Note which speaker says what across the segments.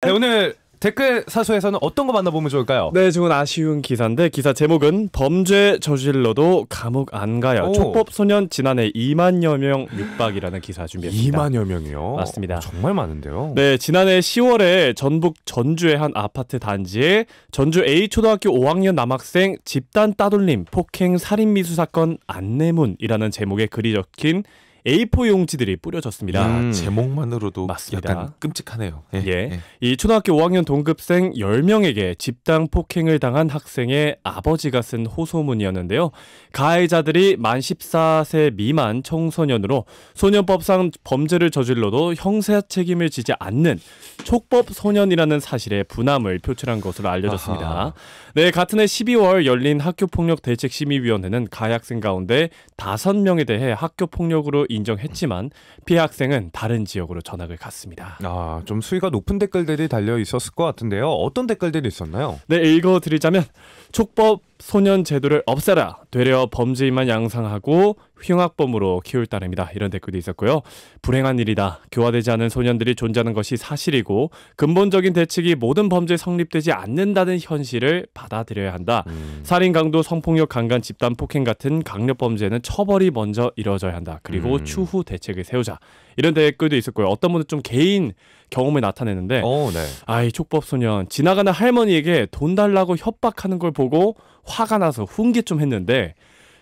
Speaker 1: 네, 오늘 댓글 사수에서는 어떤 거 만나보면 좋을까요? 네, 지금 아쉬운 기사인데 기사 제목은 범죄 저질러도 감옥 안 가요. 촉법 소년 지난해 2만여 명 육박이라는 기사 준비했습니다. 2만여 명이요? 맞습니다. 정말 많은데요. 네, 지난해 10월에 전북 전주의 한 아파트 단지에 전주 A 초등학교 5학년 남학생 집단 따돌림 폭행 살인 미수 사건 안내문이라는 제목의 글이 적힌 A4 용지들이 뿌려졌습니다. 음, 제목만으로도 맞습니다. 약간 끔찍하네요. 예, 예. 예. 이 초등학교 5학년 동급생 10명에게 집단 폭행을 당한 학생의 아버지가 쓴 호소문이었는데요. 가해자들이 만 14세 미만 청소년으로 소년법상 범죄를 저질러도 형사 책임을 지지 않는 촉법 소년이라는 사실에 분함을 표출한 것으로 알려졌습니다. 아하. 네, 같은 해 12월 열린 학교폭력 대책심의위원회는 가해 학생 가운데 5명에 대해 학교폭력으로 인정했지만 피해 학생은 다른 지역으로 전학을 갔습니다. 아, 좀 수위가 높은 댓글들이 달려 있었을 것 같은데요. 어떤 댓글들이 있었나요? 네, 읽어 드리자면 촉법 소년 제도를 없애라. 되려 범죄인만 양상하고 흉악범으로 키울 따름이다. 이런 댓글도 있었고요. 불행한 일이다. 교화되지 않은 소년들이 존재하는 것이 사실이고 근본적인 대책이 모든 범죄에 성립되지 않는다는 현실을 받아들여야 한다. 음. 살인, 강도, 성폭력, 강간, 집단 폭행 같은 강력 범죄는 처벌이 먼저 이뤄져야 한다. 그리고 음. 추후 대책을 세우자. 이런 댓글도 있었고요. 어떤 분은 좀 개인 경험을 나타내는데 오, 어, 네. 아이 촉법 소년 지나가는 할머니에게 돈 달라고 협박하는 걸 보고 화가 나서 훈계 좀 했는데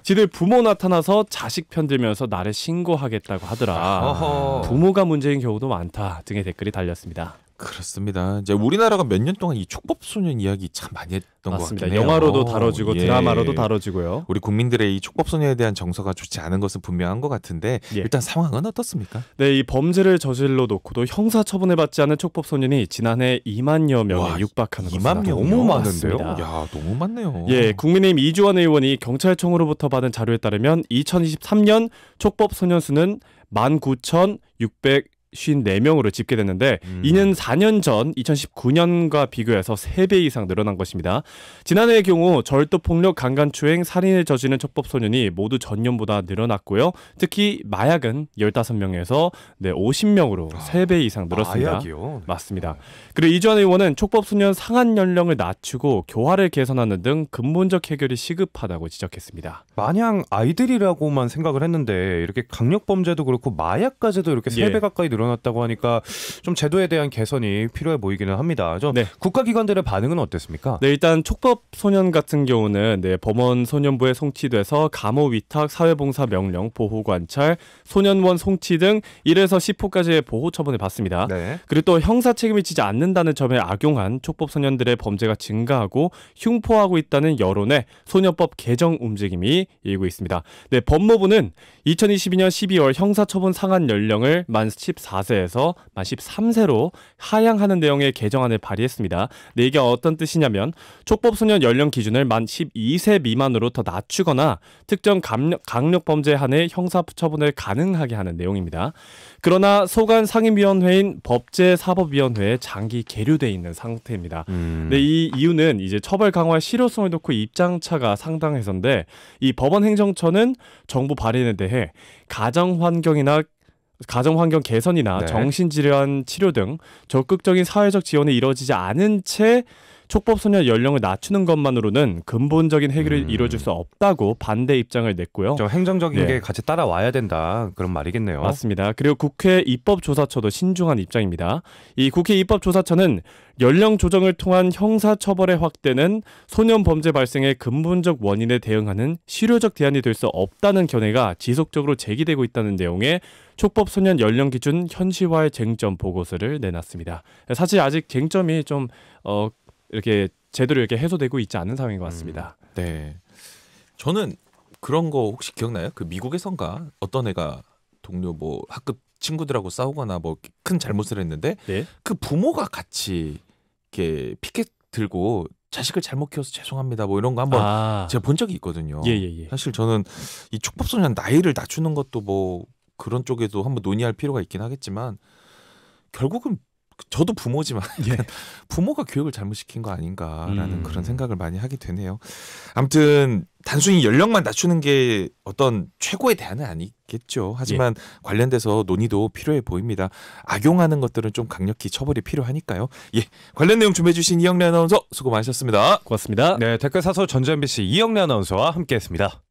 Speaker 1: 지들 부모 나타나서 자식 편들면서 나를 신고하겠다고
Speaker 2: 하더라. 어허. 부모가 문제인 경우도 많다 등의 댓글이 달렸습니다. 그렇습니다. 이제 우리나라가 몇 년 동안 이 촉법 소년 이야기 참 많이 했던 맞습니다. 것 같아요. 영화로도 어, 다뤄지고 예. 드라마로도 다뤄지고요. 우리 국민들의 이 촉법 소년에 대한 정서가 좋지 않은 것은 분명한 것 같은데 예. 일단 상황은 어떻습니까? 네, 이 범죄를 저질러
Speaker 1: 놓고도 형사 처분을 받지 않은 촉법 소년이 지난해 2만여 명에 와, 육박하는 2만 명 너무 많은데요. 야,
Speaker 2: 너무 많네요.
Speaker 1: 예, 국민의힘 이주원 의원이 경찰청으로부터 받은 자료에 따르면 2023년 촉법 소년 수는 19,600 54명으로 집계됐는데 음. 이는 4년 전 2019년과 비교해서 3배 이상 늘어난 것입니다. 지난해의 경우 절도 폭력, 강간추행, 살인을 저지른 첩법 소년이 모두 전년보다 늘어났고요. 특히 마약은 15명에서 네, 50명으로 3배 아, 이상 늘었습니다. 마약이요? 네. 맞습니다. 그리고 이전 의원은 촉법 소년 상한 연령을 낮추고 교화를 개선하는 등 근본적 해결이 시급하다고 지적했습니다. 마냥 아이들이라고만 생각을 했는데 이렇게 강력 범죄도 그렇고 마약까지도 이렇게 3배 예. 가까이 늘어났다고 하니까 좀 제도에 대한 개선이 필요해 보이기는 합니다. 좀 네. 국가기관들의 반응은 어땠습니까? 네, 일단 촉법 소년 같은 경우는 네, 범원 소년부에 송치돼서 감호 위탁, 사회봉사 명령, 보호 관찰, 소년원 송치 등 1에서 10호까지의 보호 처분을 받습니다. 네. 그리고 또 형사 책임이 지지 않는다는 점에 악용한 촉법 소년들의 범죄가 증가하고 흉포하고 있다는 여론에 소년법 개정 움직임이 일고 있습니다. 네, 법무부는 2022년 12월 형사처분 상한 연령을 만 14세에서 만 13세로 하향하는 내용의 개정안을 발의했습니다. 네, 이게 어떤 뜻이냐면 촉법소년 연령 기준을 만 12세 미만으로 더 낮추거나 특정 강력, 강력범죄 한해 형사처분을 가능하게 하는 내용입니다. 그러나 소관 상임위원회인 법제사법위원회에 장기 계류돼 있는 상태입니다. 음. 네, 이 이유는 이제 처벌 강화 실효성을 놓고 입장차가 상당해서인데 이 법원 행정처는 정부 발의에 대해 가정 환경이나 가정 환경 개선이나 네. 정신질환 치료 등 적극적인 사회적 지원이 이루어지지 않은 채 촉법소년 연령을 낮추는 것만으로는 근본적인 해결을 음. 이뤄줄 수 없다고 반대 입장을 냈고요. 행정적인 네. 게 같이 따라와야 된다 그런 말이겠네요. 맞습니다. 그리고 국회 입법조사처도 신중한 입장입니다. 이 국회 입법조사처는 연령 조정을 통한 형사처벌의 확대는 소년 범죄 발생의 근본적 원인에 대응하는 실효적 대안이 될 수 없다는 견해가 지속적으로 제기되고 있다는 내용의 촉법 소년 연령 기준 현실화의 쟁점 보고서를 내놨습니다. 사실 아직 쟁점이 좀 어, 이렇게 제대로 이렇게 해소되고 있지 않은 상황인 것 음, 같습니다. 음,
Speaker 2: 네. 저는 그런 거 혹시 기억나요? 그 미국에선가 어떤 애가 동료 뭐 학급 친구들하고 싸우거나 뭐 큰 잘못을 했는데 네? 그 부모가 같이 이렇게 피켓 들고 자식을 잘못 키워서 죄송합니다 뭐 이런 거 한번 아. 제가 본 적이 있거든요. 예, 예, 예. 사실 저는 이 촉법소년 나이를 낮추는 것도 뭐 그런 쪽에도 한번 논의할 필요가 있긴 하겠지만 결국은 저도 부모지만 예. 부모가 교육을 잘못 시킨 거 아닌가라는 음. 그런 생각을 많이 하게 되네요. 아무튼 단순히 연령만 낮추는 게 어떤 최고의 대안은 아니겠죠. 하지만 예. 관련돼서 논의도 필요해 보입니다. 악용하는 것들은 좀 강력히 처벌이 필요하니까요. 예, 관련 내용 준비해 주신 이영래 아나운서 수고 많으셨습니다. 고맙습니다. 네, 댓글 사소 전주 MBC 이영래 아나운서와 함께했습니다.